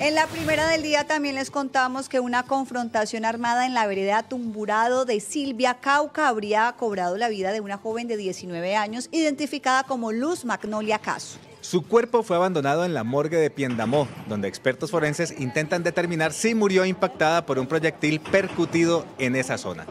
En la primera del día también les contamos que una confrontación armada en la vereda Tumburado de Silvia Cauca habría cobrado la vida de una joven de 19 años identificada como Luz Magnolia Caso. Su cuerpo fue abandonado en la morgue de Piendamó, donde expertos forenses intentan determinar si murió impactada por un proyectil percutido en esa zona.